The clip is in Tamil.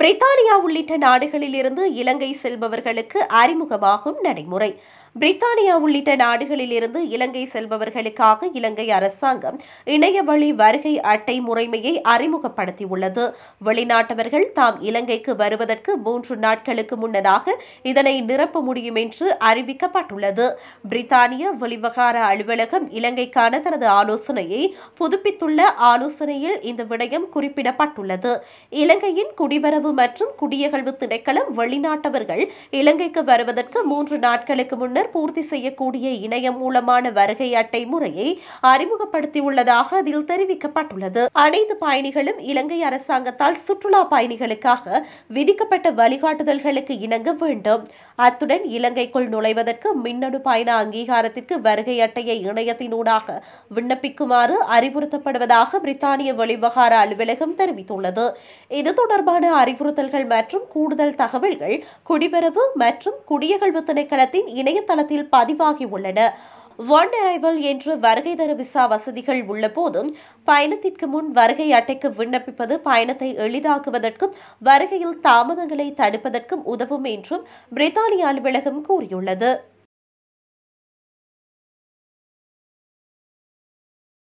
பிரித்தானியா உள்ளிட்ட நாடுகளிலிருந்து இலங்கை செல்பவர்களுக்கு அறிமுகமாகும் நடைமுறை பிரித்தானியா உள்ளிட்ட நாடுகளில் இருந்து இலங்கை செல்பவர்களுக்காக இலங்கை அரசாங்கம் இணைய வழி வருகை அட்டை முறைமையை அறிமுகப்படுத்தியுள்ளது வெளிநாட்டவர்கள் தாம் இலங்கைக்கு வருவதற்கு மூன்று நாட்களுக்கு முன்னதாக இதனை நிரப்ப முடியும் என்று அறிவிக்கப்பட்டுள்ளது பிரித்தானிய வெளிவகார அலுவலகம் இலங்கைக்கான தனது ஆலோசனையை புதுப்பித்துள்ள ஆலோசனையில் இந்த விடயம் குறிப்பிடப்பட்டுள்ளது இலங்கையின் குடிவரவு மற்றும் குடியகழ்வு திணைக்களம் வெளிநாட்டவர்கள் இலங்கைக்கு வருவதற்கு மூன்று நாட்களுக்கு முன்னர் பயனர் பூர்த்தி செய்யக்கூடிய இணையம் மூலமான வருகை அட்டை முறையை அறிமுகப்படுத்தியுள்ளதாக அதில் தெரிவிக்கப்பட்டுள்ளது அனைத்து பயணிகளும் இலங்கை அரசாங்கத்தால் சுற்றுலா பயணிகளுக்காக விதிக்கப்பட்ட வழிகாட்டுதல்களுக்கு இணங்க வேண்டும் அத்துடன் இலங்கைக்குள் நுழைவதற்கு மின்னணு பயண அங்கீகாரத்திற்கு வருகை அட்டையை இணையத்தினூடாக விண்ணப்பிக்குமாறு அறிவுறுத்தப்படுவதாக பிரித்தானிய வெளிவகார அலுவலகம் தெரிவித்துள்ளது இது தொடர்பான அறிவுறுத்தல்கள் மற்றும் கூடுதல் தகவல்கள் குடிவரவு மற்றும் குடியகழ்வு திணைக்களத்தின் இணையதள இணையதளத்தில் பதிவாகியுள்ளன ஒன் அரைவல் என்று வருகை தர விசா வசதிகள் உள்ள போதும் பயணத்திற்கு முன் வருகை அட்டைக்கு விண்ணப்பிப்பது பயணத்தை எளிதாக்குவதற்கும் வருகையில் தாமதங்களை தடுப்பதற்கும் உதவும் என்றும் பிரித்தானிய அலுவலகம் கூறியுள்ளது